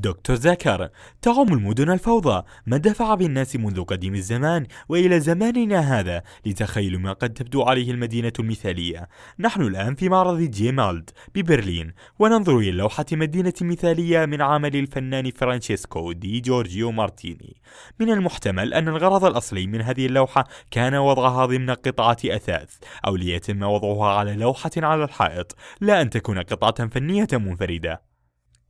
دكتور زكر تعم المدن الفوضى ما دفع بالناس منذ قديم الزمان وإلى زماننا هذا لتخيل ما قد تبدو عليه المدينة المثالية نحن الآن في معرض جيمالد ببرلين وننظر إلى لوحة مدينة مثالية من عمل الفنان فرانشيسكو دي جورجيو مارتيني من المحتمل أن الغرض الأصلي من هذه اللوحة كان وضعها ضمن قطعة أثاث أو ليتم وضعها على لوحة على الحائط لا أن تكون قطعة فنية منفردة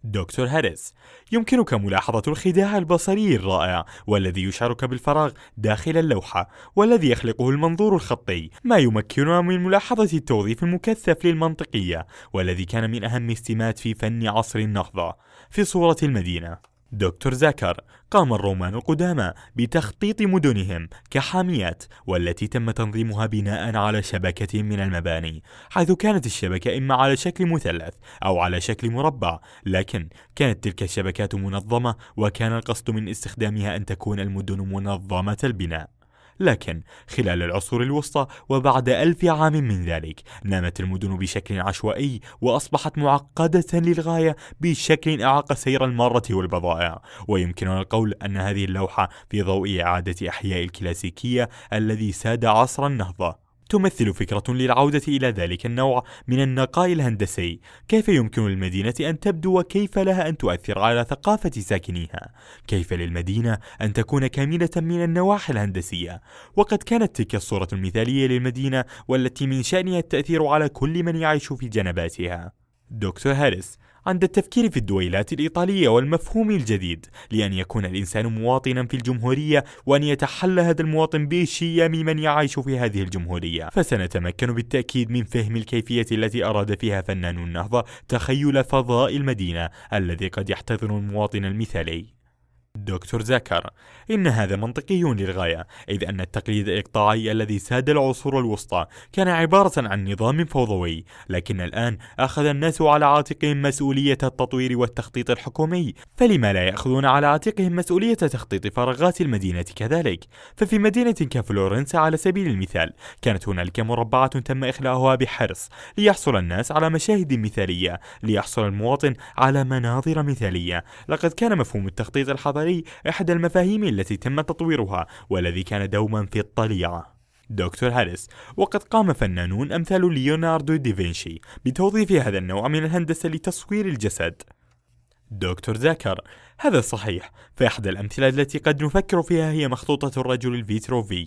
دكتور هاريس يمكنك ملاحظة الخداع البصري الرائع والذي يشعرك بالفراغ داخل اللوحة والذي يخلقه المنظور الخطي ما يمكننا من ملاحظة التوظيف المكثف للمنطقية والذي كان من أهم السمات في فن عصر النهضة في صورة المدينة دكتور زكر قام الرومان القدامى بتخطيط مدنهم كحاميات والتي تم تنظيمها بناء على شبكة من المباني حيث كانت الشبكة إما على شكل مثلث أو على شكل مربع لكن كانت تلك الشبكات منظمة وكان القصد من استخدامها أن تكون المدن منظمة البناء لكن خلال العصور الوسطى وبعد ألف عام من ذلك نامت المدن بشكل عشوائي وأصبحت معقدة للغاية بشكل أعاق سير المارة والبضائع ويمكننا القول أن هذه اللوحة في ضوء إعادة إحياء الكلاسيكية الذي ساد عصر النهضة تمثل فكرة للعودة إلى ذلك النوع من النقاء الهندسي كيف يمكن للمدينة أن تبدو وكيف لها أن تؤثر على ثقافة ساكنيها كيف للمدينة أن تكون كاملة من النواحي الهندسية وقد كانت تلك الصورة المثالية للمدينة والتي من شأنها التأثير على كل من يعيش في جنباتها دكتور هاريس عند التفكير في الدويلات الإيطالية والمفهوم الجديد لأن يكون الإنسان مواطنا في الجمهورية وأن يتحلى هذا المواطن بشيام من يعيش في هذه الجمهورية فسنتمكن بالتأكيد من فهم الكيفية التي أراد فيها فنان النهضة تخيل فضاء المدينة الذي قد يحتضن المواطن المثالي دكتور زكر إن هذا منطقي للغاية إذ أن التقليد الإقطاعي الذي ساد العصور الوسطى كان عبارة عن نظام فوضوي لكن الآن أخذ الناس على عاتقهم مسؤولية التطوير والتخطيط الحكومي فلما لا يأخذون على عاتقهم مسؤولية تخطيط فراغات المدينة كذلك ففي مدينة كفلورنسا على سبيل المثال كانت هنالك مربعة تم إخلاؤها بحرص ليحصل الناس على مشاهد مثالية ليحصل المواطن على مناظر مثالية لقد كان مفهوم التخطيط الحضاري النظري إحدى المفاهيم التي تم تطويرها والذي كان دوما في الطليعة دكتور هاريس وقد قام فنانون أمثال ليوناردو دافنشي بتوظيف هذا النوع من الهندسة لتصوير الجسد دكتور زاكر هذا صحيح فإحدى الأمثلة التي قد نفكر فيها هي مخطوطة الرجل الفيتروفي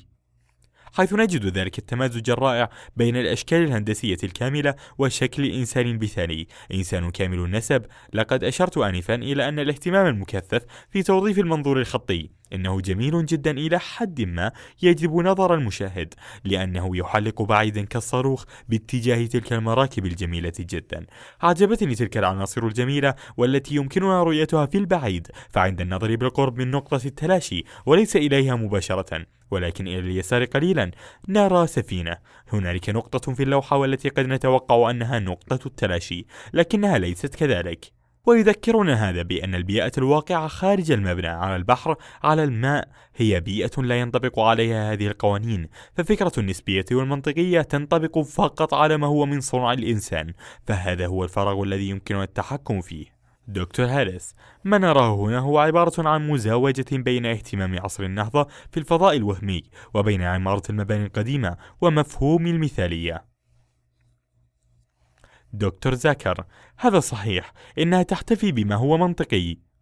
حيث نجد ذلك التمازج الرائع بين الأشكال الهندسية الكاملة وشكل إنسان بثاني إنسان كامل النسب لقد أشرت آنفا إلى أن الاهتمام المكثف في توظيف المنظور الخطي إنه جميل جدا إلى حد ما يجذب نظر المشاهد لأنه يحلق بعيدا كالصاروخ باتجاه تلك المراكب الجميلة جدا عجبتني تلك العناصر الجميلة والتي يمكننا رؤيتها في البعيد فعند النظر بالقرب من نقطة التلاشي وليس إليها مباشرة ولكن إلى اليسار قليلا نرى سفينة هنالك نقطة في اللوحة والتي قد نتوقع أنها نقطة التلاشي لكنها ليست كذلك ويذكرنا هذا بأن البيئة الواقعة خارج المبنى على البحر على الماء هي بيئة لا ينطبق عليها هذه القوانين، ففكرة النسبية والمنطقية تنطبق فقط على ما هو من صنع الإنسان، فهذا هو الفراغ الذي يمكننا التحكم فيه. دكتور هاريس ما نراه هنا هو عبارة عن مزاوجة بين اهتمام عصر النهضة في الفضاء الوهمي وبين عمارة المباني القديمة ومفهوم المثالية دكتور زاكر هذا صحيح إنها تحتفي بما هو منطقي